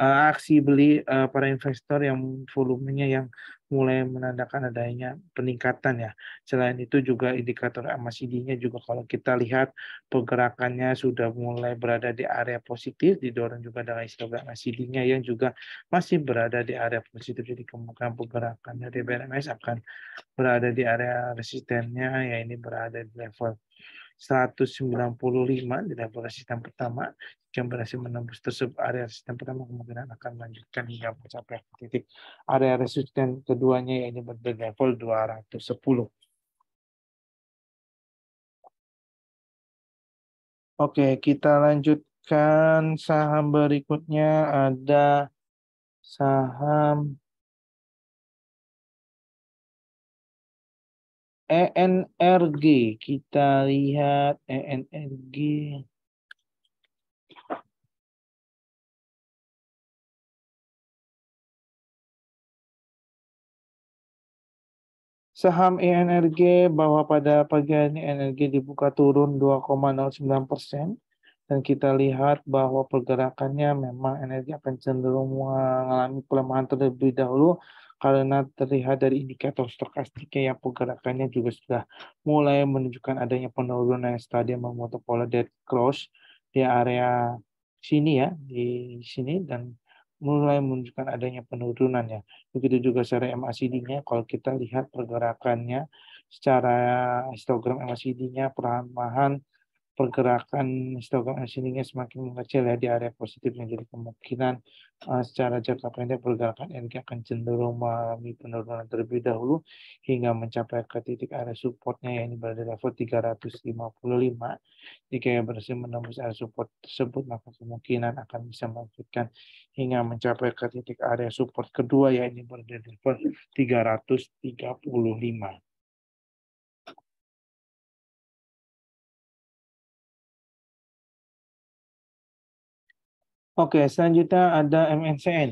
S1: uh, aksi beli uh, para investor yang volumenya yang mulai menandakan adanya peningkatan ya. Selain itu juga indikator MACD-nya juga kalau kita lihat pergerakannya sudah mulai berada di area positif didorong juga dengan istilah MACD-nya yang juga masih berada di area positif jadi kemungkinan pergerakan dari BMS akan berada di area resistennya ya ini berada di level 195 di level resisten pertama. Jika berhasil menembus tersebut area resisten pertama, kemungkinan akan melanjutkan hingga mencapai titik area resisten keduanya yaitu di level 210.
S2: Oke, kita lanjutkan saham berikutnya ada saham ENRG. Kita lihat ENRG.
S1: Saham ENRG bahwa pada pagi ini ENRG dibuka turun 2,09 persen. Dan kita lihat bahwa pergerakannya memang energi akan cenderung mengalami pelemahan terlebih dahulu karena terlihat dari indikator stokastiknya yang pergerakannya juga sudah mulai menunjukkan adanya penurunan yang stadia pola dead cross di area sini ya, di sini dan mulai menunjukkan adanya penurunan ya. Begitu juga secara MACD-nya kalau kita lihat pergerakannya secara histogram MACD-nya perlahan-lahan pergerakan histogram ascendingnya semakin mengecil ya di area positif menjadi kemungkinan uh, secara jangka pendek pergerakan NK akan cenderung mengalami penurunan terlebih dahulu hingga mencapai ke titik area supportnya yang berada di level 355. Jika yang berhasil menembus area support tersebut, maka kemungkinan akan bisa melanjutkan hingga mencapai ke titik area support kedua yang ini berada di level 335.
S2: Oke, selanjutnya ada MNCN.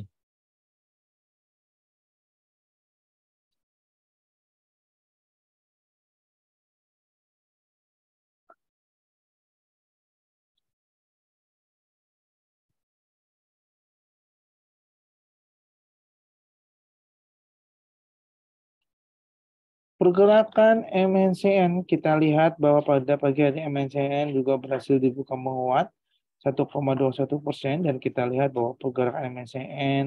S1: Pergerakan MNCN kita lihat bahwa pada pagi hari MNCN juga berhasil dibuka menguat 1,21 persen dan kita lihat bahwa pergerakan MSCN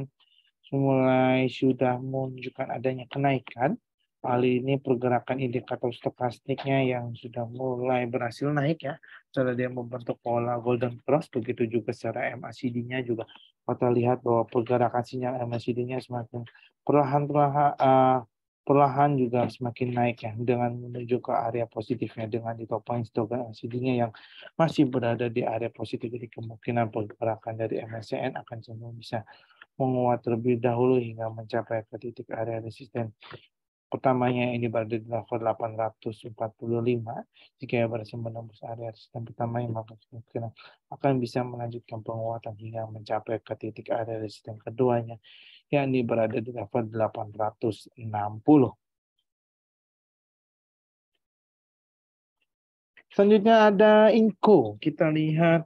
S1: mulai sudah menunjukkan adanya kenaikan. Kali ini pergerakan indikator stokastiknya yang sudah mulai berhasil naik ya. Setelah dia membentuk pola golden cross, begitu juga secara MACD-nya juga. Kita lihat bahwa pergerakan sinyal MACD-nya semakin perlahan-lahan uh, eh, perlahan juga semakin naik ya dengan menuju ke area positifnya dengan ditopang histogram LCD-nya yang masih berada di area positif jadi kemungkinan pergerakan dari MSCN akan cenderung bisa menguat terlebih dahulu hingga mencapai ke titik area resisten pertamanya ini berada di level 845 jika berhasil menembus area resisten pertamanya maka kemungkinan akan bisa melanjutkan penguatan hingga mencapai ke titik area resisten keduanya yakni berada di level 860.
S2: Selanjutnya ada INCO. Kita lihat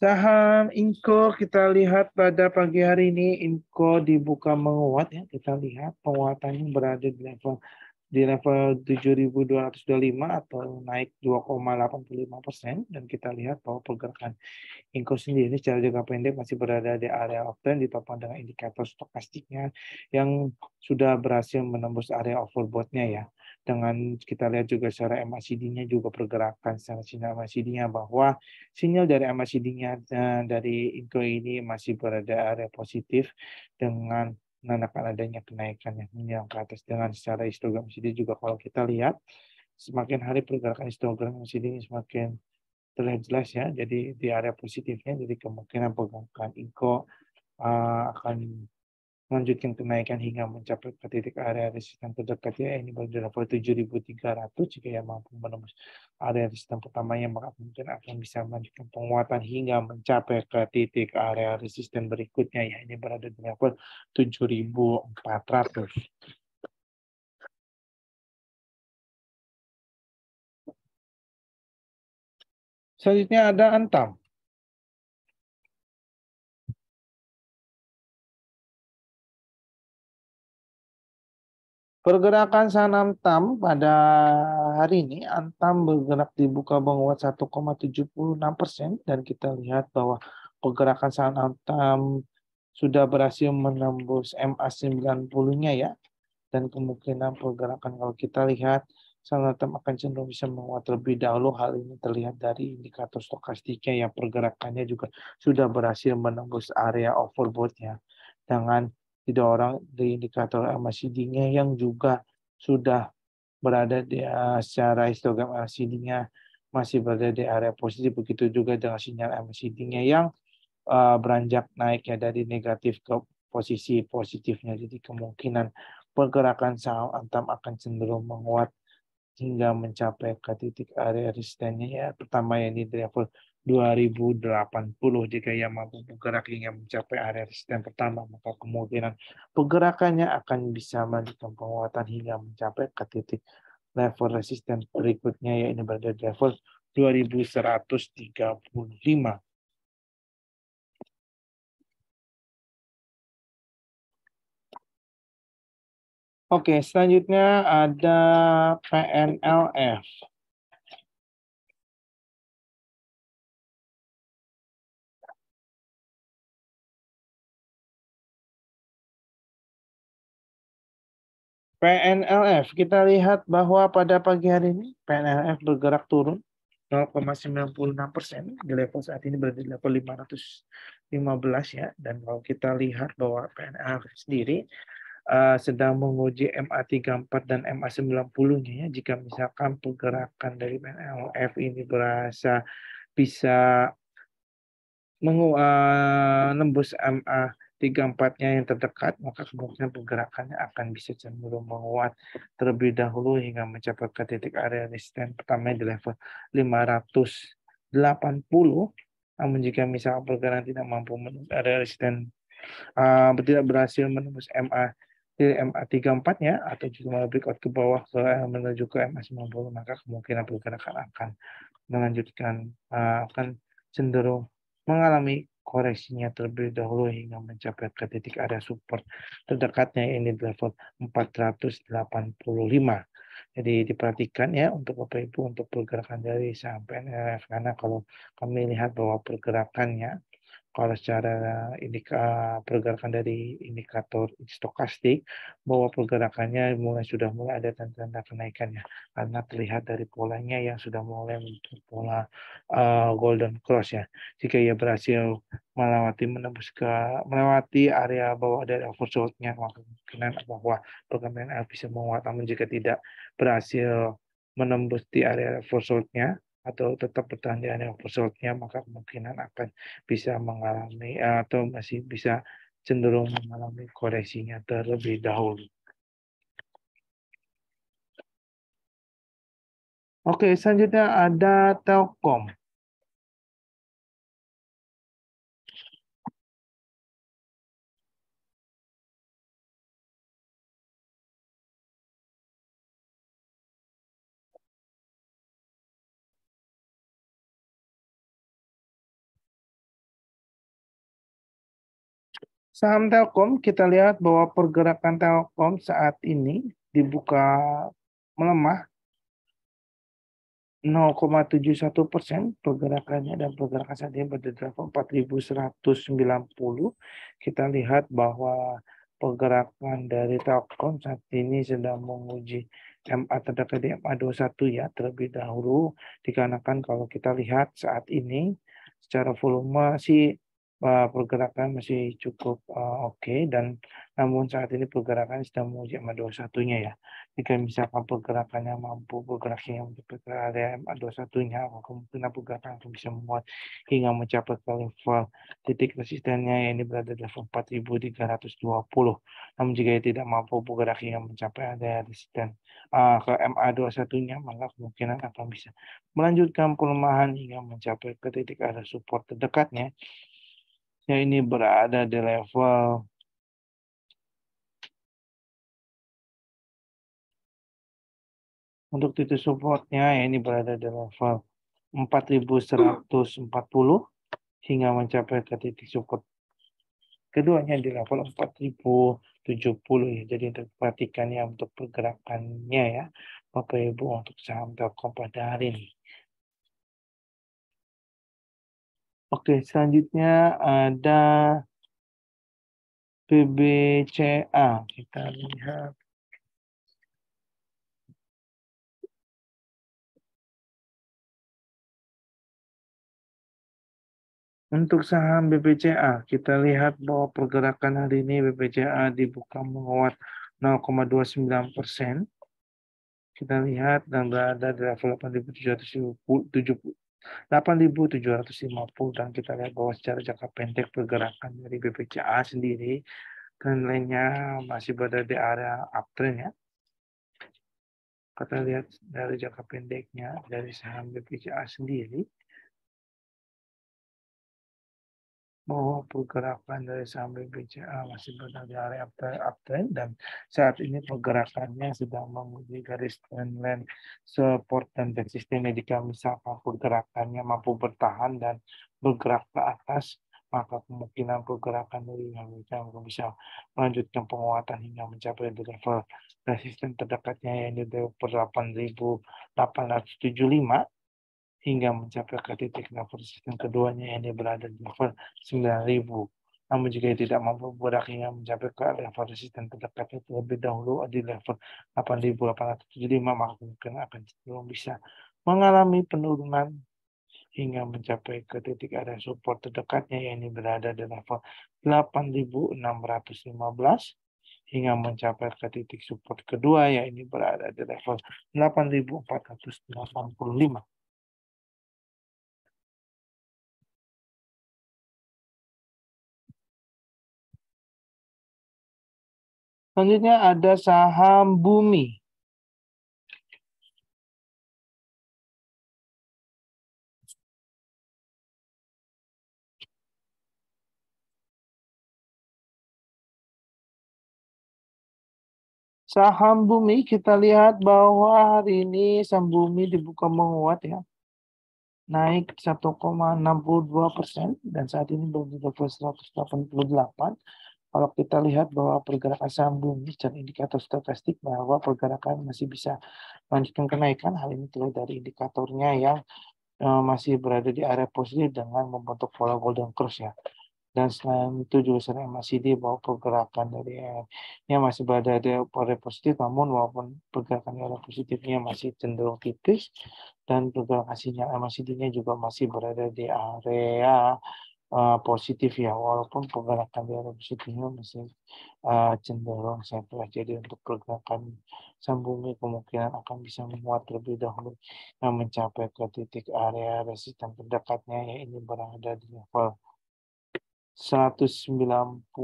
S1: Saham INKO kita lihat pada pagi hari ini INKO dibuka menguat ya. Kita lihat penguatannya berada di level di level 7.225 atau naik 2,85 persen dan kita lihat bahwa pergerakan INKO sendiri secara jangka pendek masih berada di area uptrend ditopang dengan indikator stokastiknya yang sudah berhasil menembus area overboughtnya ya dengan kita lihat juga secara MACD-nya juga pergerakan secara sinyal MACD-nya bahwa sinyal dari MACD-nya eh, dari Inco ini masih berada area positif dengan menandakan adanya kenaikan yang menjelang ke atas dengan secara histogram MACD juga kalau kita lihat semakin hari pergerakan histogram MACD semakin terlihat jelas ya jadi di area positifnya jadi kemungkinan pergerakan INCO eh, akan melanjutkan kenaikan hingga mencapai ke titik area resisten terdekat ya ini baru di level 7300 jika yang mampu menembus area resisten pertamanya maka mungkin akan bisa melanjutkan penguatan hingga mencapai ke titik area resisten berikutnya ya ini berada di level 7400
S2: Selanjutnya ada Antam. Pergerakan
S1: saham Antam pada hari ini, Antam bergerak dibuka menguat 1,76 persen dan kita lihat bahwa pergerakan saham Antam sudah berhasil menembus MA 90-nya ya. Dan kemungkinan pergerakan kalau kita lihat saham Antam akan cenderung bisa menguat lebih dahulu. Hal ini terlihat dari indikator stokastiknya yang pergerakannya juga sudah berhasil menembus area overbought ya dengan tidak orang dari indikator macd nya yang juga sudah berada di, uh, secara histogram macd nya masih berada di area positif begitu juga dengan sinyal macd nya yang uh, beranjak naik ya dari negatif ke posisi positifnya jadi kemungkinan pergerakan saham antam akan cenderung menguat hingga mencapai ke titik area resistennya ya pertama ya ini di level 2080 jika ia mampu bergerak hingga mencapai area resisten pertama maka kemungkinan pergerakannya akan bisa melanjutkan penguatan hingga mencapai ke titik level resisten berikutnya yaitu pada level 2135
S2: Oke, selanjutnya ada PNLF. PNLF,
S1: kita lihat bahwa pada pagi hari ini PNLF bergerak turun 0,96 persen di level saat ini berada di level 515 ya. Dan kalau kita lihat bahwa PNLF sendiri uh, sedang menguji MA34 dan MA90-nya ya. Jika misalkan pergerakan dari PNLF ini berasa bisa mengu uh, nembus MA tiga empatnya yang terdekat, maka kemungkinan pergerakannya akan bisa cenderung menguat terlebih dahulu hingga mencapai ke titik area resisten pertama di level 580. Namun jika misal pergerakan tidak mampu menembus area resisten, uh, tidak berhasil menembus MA eh, MA34-nya atau juga malah breakout ke bawah ke menuju ke MA90 maka kemungkinan pergerakan akan melanjutkan uh, akan cenderung mengalami koreksinya terlebih dahulu hingga mencapai ke titik area support terdekatnya ini di level 485. Jadi diperhatikan ya untuk apa Ibu untuk pergerakan dari saham PNRF karena kalau kami lihat bahwa pergerakannya kalau secara indika, pergerakan dari indikator stokastik bahwa pergerakannya mulai sudah mulai ada tanda-tanda kenaikannya karena terlihat dari polanya yang sudah mulai membentuk pola uh, golden cross ya jika ia berhasil melewati menembus ke melewati area bawah dari oversoldnya maka kemungkinan bahwa pergerakan bisa menguat namun jika tidak berhasil menembus di area oversoldnya atau tetap pertanyaannya di maka kemungkinan akan bisa mengalami atau masih bisa cenderung mengalami koreksinya terlebih dahulu.
S2: Oke, selanjutnya ada Telkom.
S1: Saham Telkom kita lihat bahwa pergerakan Telkom saat ini dibuka melemah 0,71 persen pergerakannya dan pergerakan saat ini pada level 4.190. Kita lihat bahwa pergerakan dari Telkom saat ini sedang menguji MA terdekat di MA21 ya terlebih dahulu dikarenakan kalau kita lihat saat ini secara volume sih Eh, pergerakan masih cukup uh, oke okay, dan namun saat ini pergerakan sedang menguji MA21 nya ya. Jika misalkan pergerakannya mampu bergeraknya mencapai ke area MA21 nya kemungkinan pergerakan akan bisa membuat hingga mencapai ke level titik resistennya ya ini berada di level 4320. Namun jika tidak mampu bergerak hingga mencapai area resisten uh, ke MA21 nya maka kemungkinan akan bisa melanjutkan pelemahan hingga mencapai ke titik area support terdekatnya saya ini berada di
S2: level
S1: untuk titik supportnya ya ini berada di level 4140 hingga mencapai ke titik support keduanya di level 4070 ya jadi untuk perhatikan ya untuk pergerakannya ya Bapak Ibu untuk saham Telkom pada hari ini
S2: Oke, selanjutnya ada PBCA. Kita lihat.
S1: Untuk saham BPCA, kita lihat bahwa pergerakan hari ini BPCA dibuka menguat 0,29 persen. Kita lihat dan berada di level 8.770 8.750 dan kita lihat bahwa secara jangka pendek pergerakan dari BPCA sendiri nilainya kan masih berada di area uptrend ya. Kita lihat dari jangka pendeknya dari saham BPCA sendiri bahwa pergerakan dari sambil BCA masih berada di area uptrend dan saat ini pergerakannya sedang menguji garis trendline support dan resisten jika misalkan pergerakannya mampu bertahan dan bergerak ke atas maka kemungkinan pergerakan dari Amerika bisa melanjutkan penguatan hingga mencapai di level resisten terdekatnya yaitu di 8875 hingga mencapai ke titik nafas sistem keduanya yang ini berada di level 9000. Namun jika tidak mampu bergerak hingga mencapai ke level resisten terdekatnya terlebih dahulu di level 8875 maka mungkin akan belum bisa mengalami penurunan hingga mencapai ke titik area support terdekatnya yang ini berada di level 8615 hingga mencapai ke titik support kedua yang ini berada di level 8485.
S2: Selanjutnya ada saham Bumi. Saham Bumi kita lihat
S1: bahwa hari ini saham Bumi dibuka menguat ya. Naik 1,62 persen dan saat ini berada di 188. Kalau kita lihat bahwa pergerakan saham bullish dan indikator stochastic bahwa pergerakan masih bisa melanjutkan kenaikan, hal ini terlihat dari indikatornya yang eh, masih berada di area positif dengan membentuk pola golden cross ya. Dan selain itu juga sering MACD bahwa pergerakan dari ya nya masih berada di area positif, namun walaupun pergerakan area positifnya masih cenderung tipis, dan pergerakan sinyal MACD-nya juga masih berada di area uh, positif ya walaupun pergerakan di arah positifnya masih uh, cenderung saya jadi untuk pergerakan sambungnya kemungkinan akan bisa menguat lebih dahulu yang mencapai ke titik area resisten terdekatnya ya ini berada di level 195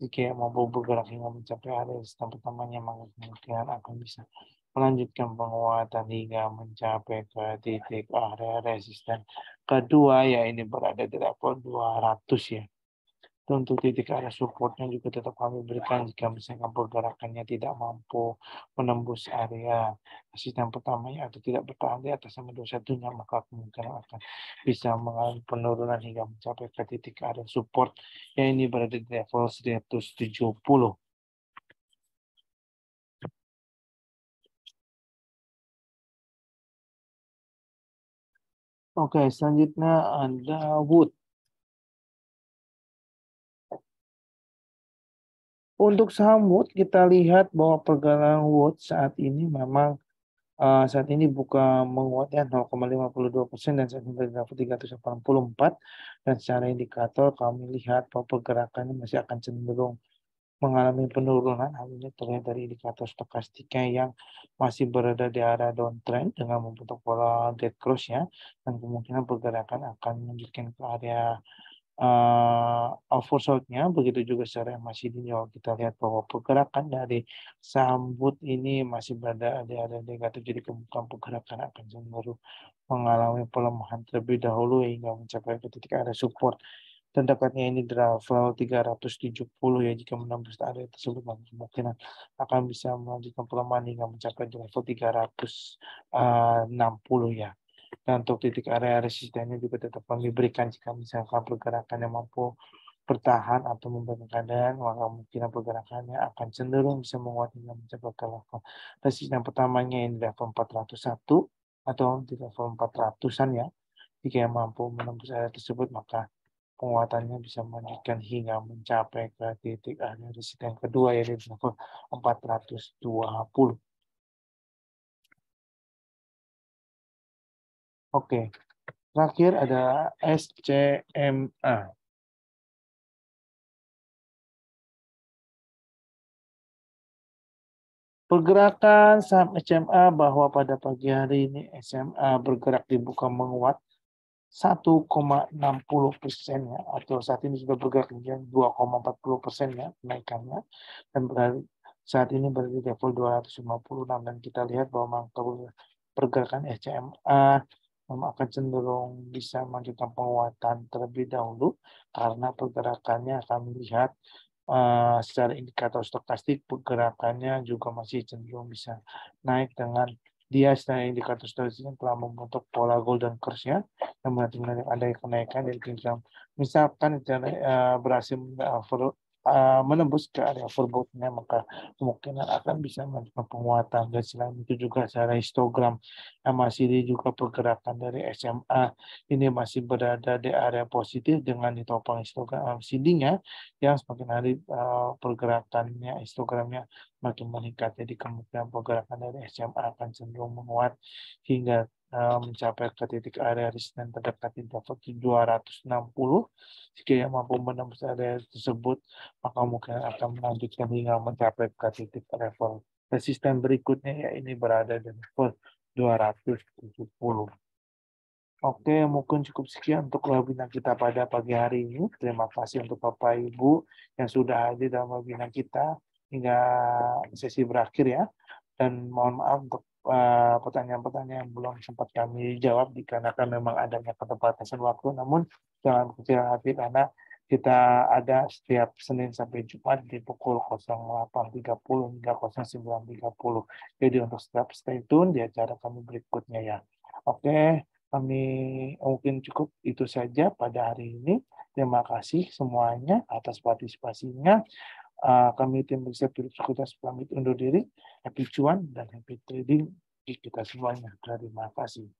S1: jika mampu bergerak hingga mencapai area resisten pertamanya maka kemungkinan akan bisa melanjutkan penguatan hingga mencapai ke titik area resisten kedua ya ini berada di level 200 ya Untuk titik arah supportnya juga tetap kami berikan jika misalnya pergerakannya tidak mampu menembus area asisten pertamanya atau tidak bertahan di atas sama satunya maka kemungkinan akan bisa mengalami penurunan hingga mencapai ke titik area support yang ini berada di level 170
S2: Oke, okay, selanjutnya ada Wood.
S1: Untuk saham Wood kita lihat bahwa pergerakan Wood saat ini memang uh, saat ini buka menguat ya 0,52 persen dan saat ini bergerak 384 dan secara indikator kami lihat bahwa pergerakannya masih akan cenderung mengalami penurunan, hal terlihat dari indikator stokastiknya yang masih berada di area downtrend dengan membentuk pola dead cross ya, dan kemungkinan pergerakan akan menunjukkan ke area uh, eh, oversold-nya, begitu juga secara masih dijual kita lihat bahwa pergerakan dari sambut ini masih berada di area negatif, jadi kemungkinan pergerakan akan cenderung mengalami pelemahan terlebih dahulu hingga mencapai ke titik area support dan dapatnya ini draft level 370 ya jika menembus area tersebut maka kemungkinan akan bisa melanjutkan pelemahan hingga mencapai di level 360 eh, ya dan untuk titik area resistennya juga tetap kami berikan jika misalkan pergerakannya mampu bertahan atau membangun keadaan maka mungkin pergerakannya akan cenderung bisa menguat hingga mencapai ke level resisten pertamanya ini level 401 atau di level 400-an ya jika yang mampu menembus area tersebut maka penguatannya bisa melanjutkan hingga mencapai ke titik akhir yang kedua yaitu di level 420.
S2: Oke, terakhir ada SCMA.
S1: Pergerakan saham SMA bahwa pada pagi hari ini SMA bergerak dibuka menguat 1,60 persen ya, atau saat ini sudah bergerak ya, 2,40 persen ya kenaikannya, dan berarti saat ini berada di level 256 dan kita lihat bahwa pergerakan SCMA akan cenderung bisa melanjutkan penguatan terlebih dahulu karena pergerakannya akan melihat Uh, secara indikator stokastik pergerakannya juga masih cenderung bisa naik dengan dia setelah indikator yang telah membentuk pola golden curve-nya yang berarti ada kenaikan dari jenjang. Misalkan uh, berhasil uh, Eh, menembus ke area verbotnya maka kemungkinan akan bisa melakukan penguatan dan selain itu juga secara histogram MACD juga pergerakan dari SMA ini masih berada di area positif dengan ditopang histogram MACD-nya yang semakin hari eh, pergerakannya histogramnya makin meningkat jadi kemungkinan pergerakan dari SMA akan cenderung menguat hingga Eh, mencapai ke titik area resisten terdekat di level 260. Jika yang mampu menembus area tersebut, maka mungkin akan melanjutkan hingga mencapai ke titik level resisten berikutnya, ya ini berada di level 270. Oke, mungkin cukup sekian untuk webinar kita pada pagi hari ini. Terima kasih untuk Bapak Ibu yang sudah hadir dalam webinar kita hingga sesi berakhir ya. Dan mohon maaf untuk Eh, pertanyaan-pertanyaan yang belum sempat kami jawab dikarenakan memang adanya keterbatasan waktu. Namun jangan kecil hati karena kita ada setiap Senin sampai Jumat di pukul 08.30 hingga 09.30. Jadi untuk setiap stay tune di acara kami berikutnya ya. Oke, kami mungkin cukup itu saja pada hari ini. Terima kasih semuanya atas partisipasinya. Eh, kami tim riset Sekuritas pamit undur diri. Happy cuan dan happy trading kita semuanya. Terima kasih.